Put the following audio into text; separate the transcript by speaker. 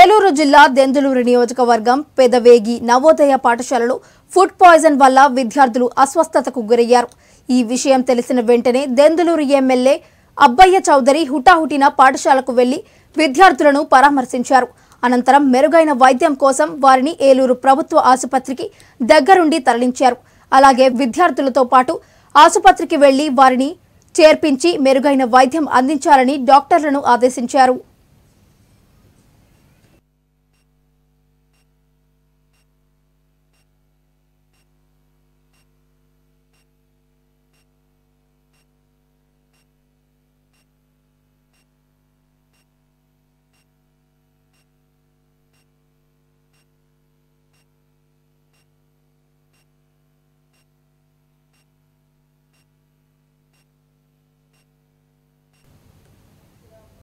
Speaker 1: ఏలూరు జిల్లా దెందులూరు నియోజకవర్గం పెదవేగి నవోదయ పాఠశాలలో ఫుడ్ పాయిజన్ వల్ల విద్యార్థులు అస్వస్థతకు గురయ్యారు ఈ విషయం తెలిసిన వెంటనే దెందులూరు ఎమ్మెల్యే అబ్బయ్య చౌదరి హుటాహుటిన పాఠశాలకు వెళ్లి విద్యార్థులను పరామర్శించారు అనంతరం మెరుగైన వైద్యం కోసం వారిని ఏలూరు ప్రభుత్వ ఆసుపత్రికి దగ్గరుండి తరలించారు అలాగే విద్యార్థులతో పాటు ఆసుపత్రికి వెళ్లి వారిని చేర్పించి మెరుగైన వైద్యం అందించాలని డాక్టర్లను ఆదేశించారు